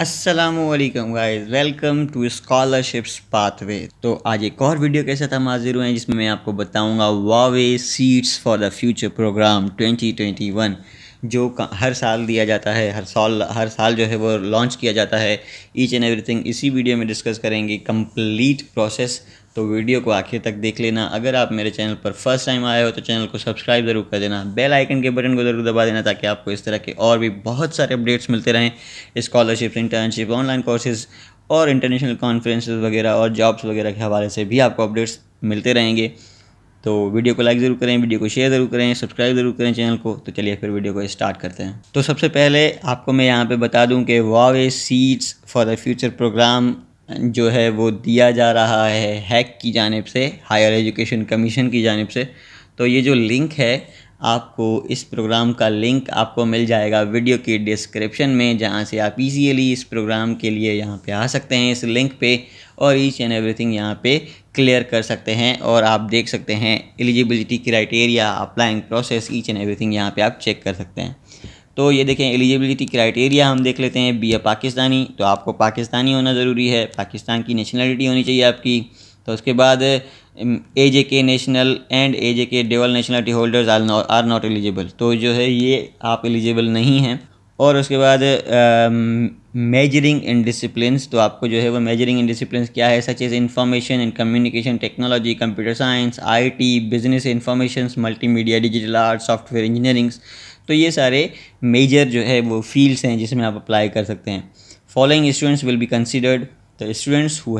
Aslam guys welcome to scholarships pathway तो आज एक और वीडियो के साथ हम हाजिर हुए हैं जिसमें मैं आपको बताऊंगा Huawei seeds for the future program 2021 जो हर साल दिया जाता है हर साल हर साल जो है वो लॉन्च किया जाता है ईच एंड एवरीथिंग इसी वीडियो में डिस्कस करेंगे कंप्लीट प्रोसेस तो वीडियो को आखिर तक देख लेना अगर आप मेरे चैनल पर फर्स्ट टाइम आए हो तो चैनल को सब्सक्राइब ज़रूर कर देना बेल आइकन के बटन को ज़रूर दबा देना ताकि आपको इस तरह के और भी बहुत सारे अपडेट्स मिलते रहें स्कॉलरशिप इंटर्नशिप ऑनलाइन कोर्सेज़ और इंटरनेशनल कॉन्फ्रेंसेज वगैरह और जॉब्स वगैरह के हवाले से भी आपको अपडेट्स मिलते रहेंगे तो वीडियो को लाइक ज़रूर करें वीडियो को शेयर ज़रूर करें सब्सक्राइब ज़रूर करें चैनल को तो चलिए फिर वीडियो को स्टार्ट करते हैं तो सबसे पहले आपको मैं यहाँ पे बता दूँ कि Huawei seeds for the future program जो है वो दिया जा रहा है हैक की जानब से हायर एजुकेशन कमीशन की जानब से तो ये जो लिंक है आपको इस प्रोग्राम का लिंक आपको मिल जाएगा वीडियो की डिस्क्रिप्शन में जहाँ से आप ईजीली इस प्रोग्राम के लिए यहाँ पे आ सकते हैं इस लिंक पे और ईच एंड एवरीथिंग यहाँ पे क्लियर कर सकते हैं और आप देख सकते हैं eligibility criteria applying process each and everything यहाँ पे आप चेक कर सकते हैं तो ये देखें एलिजिबिलिटी क्राइटेरिया हम देख लेते हैं बी ए पाकिस्तानी तो आपको पाकिस्तानी होना ज़रूरी है पाकिस्तान की नेशनलिटी होनी चाहिए आपकी तो उसके बाद ए जे के national and A J K dual nationality holders are not eligible तो जो है ये आप एलिजिबल नहीं हैं और उसके बाद मेजरिंग इन डिसिप्लिन तो आपको जो है वो मेजरिंग इन डिसिप्लिन क्या है such as information and communication technology computer science I T business information multimedia digital art software engineerings तो ये सारे मेजर जो है वो फील्ड्स हैं जिसमें आप अप्लाई कर सकते हैं following students will be considered the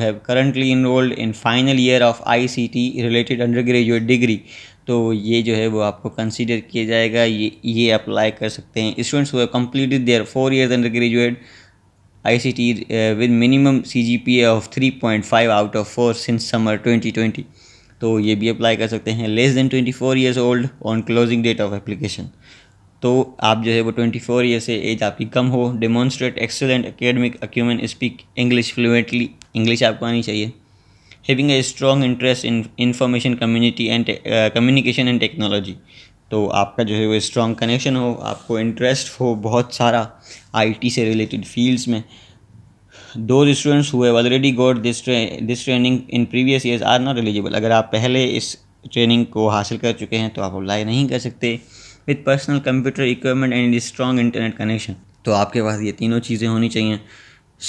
have currently who in final year of I C T related undergraduate degree तो ये जो है वो आपको कंसिडर किया जाएगा ये ये अप्लाई कर सकते हैं students who have completed their four year undergraduate I C T with minimum C G P A of three point five out of four since summer twenty twenty तो ये भी अप्लाई कर सकते हैं less than twenty four years old on closing date of application तो आप जो है वो ट्वेंटी फोर ईयर से एज आपकी कम हो demonstrate excellent academic acumen speak English fluently English आपको आनी चाहिए having a strong interest in information community and communication and technology तो आपका जो है वो स्ट्रॉन्ग कनेक्शन हो आपको इंटरेस्ट हो बहुत सारा आईटी से रिलेटेड फील्ड्स में दो students who already got this this training in previous years are not eligible अगर आप पहले इस ट्रेनिंग को हासिल कर चुके हैं तो आप अप्लाई नहीं कर सकते with personal computer equipment and strong internet connection तो आपके पास ये तीनों चीज़ें होनी चाहिए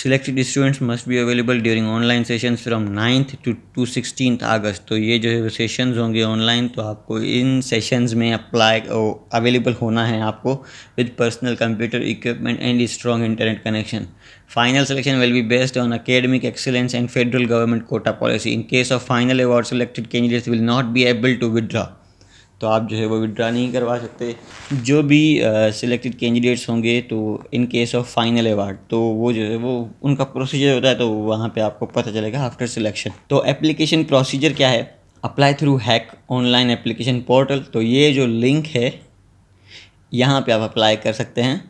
selected students must be available during online sessions from ninth to to sixteen August तो ये जो है सेशंस होंगे ऑनलाइन तो आपको इन सेशंस में अप्लाई अवेलेबल होना है आपको with personal computer equipment and strong internet connection final selection will be based on academic excellence and federal government Kota policy in case of final award selected candidates will not be able to withdraw तो आप जो है वो withdraw नहीं करवा सकते जो भी सिलेक्टेड कैंडिडेट्स होंगे तो in case of final award तो वो जो है वो उनका प्रोसीजर होता है तो वहाँ पे आपको पता चलेगा आफ्टर सिलेक्शन तो एप्लीकेशन प्रोसीजर क्या है apply through HEC online application portal तो ये जो लिंक है यहाँ पे आप अप्लाई कर सकते हैं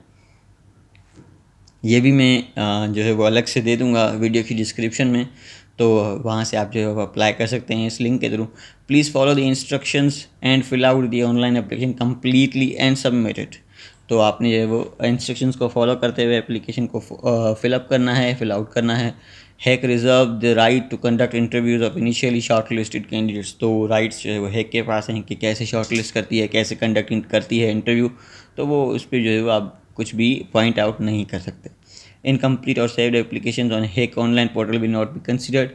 ये भी मैं जो है वो अलग से दे दूँगा वीडियो की डिस्क्रिप्शन में तो वहाँ से आप जो है अप्लाई कर सकते हैं इस लिंक के through please follow the instructions and fill out the online application completely and submitted तो आपने जो है वो इंस्ट्रक्शंस को फॉलो करते हुए एप्लीकेशन को फिलअप करना है फिल आउट करना है HEC reserve the right to conduct interviews of initially shortlisted candidates तो राइट्स जो है वो हैक के पास हैं कि कैसे शॉर्ट लिस्ट करती है कैसे कंडक्ट करती है इंटरव्यू तो वो उस पर जो है वो आप कुछ भी पॉइंट आउट नहीं कर सकते इनकम्प्लीट और saved application on HEC online portal will not be considered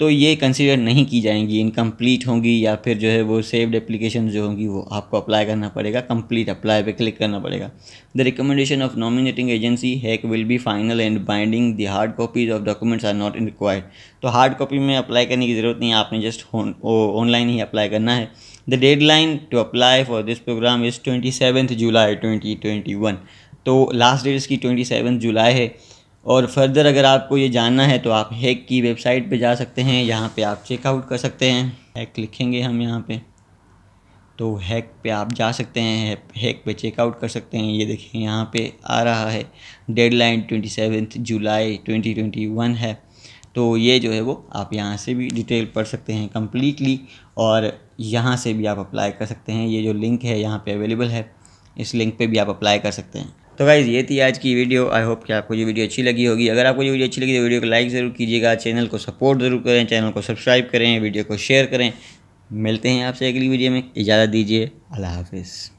तो ये कंसिडर नहीं की जाएंगी इनकम्प्लीट होंगी या फिर जो है वो सेव्ड एप्लीकेशन जो होंगी वो आपको अप्लाई करना पड़ेगा कंप्लीट अप्लाई पे क्लिक करना पड़ेगा the recommendation of nominating agency HEC will be final and binding the hard copies of documents are not in required तो हार्ड कॉपी में अप्लाई करने की ज़रूरत नहीं है आपने जस्ट ऑनलाइन ही अप्लाई करना है the line to apply for this program is twenty seventh July twenty twenty one तो लास्ट डेट इसकी ट्वेंटी सेवन जुलाई है और फर्दर अगर आपको ये जानना है तो आप हैक की वेबसाइट पे जा सकते हैं यहाँ पे आप चेकआउट कर सकते हैं हैक लिखेंगे हम यहाँ पे तो हैक पे आप जा सकते हैं हैक पे चेकआउट कर सकते हैं ये देखिए यहाँ पे आ रहा है डेडलाइन ट्वेंटी सेवन्थ जुलाई ट्वेंटी ट्वेंटी वन है तो ये जो है वो आप यहाँ से भी डिटेल पढ़ सकते हैं कम्प्लीटली और यहाँ से भी आप अप्लाई कर सकते हैं ये जो लिंक है यहाँ पर अवेलेबल है इस लिंक पर भी आप अप्लाई कर सकते हैं तो गाइज़ ये थी आज की वीडियो आई होप कि आपको ये वीडियो अच्छी लगी होगी अगर आपको ये वीडियो अच्छी लगी तो वीडियो को लाइक ज़रूर कीजिएगा चैनल को सपोर्ट ज़रूर करें चैनल को सब्सक्राइब करें वीडियो को शेयर करें मिलते हैं आपसे अगली वीडियो में इजाज़त दीजिए अल्लाह हाफिज़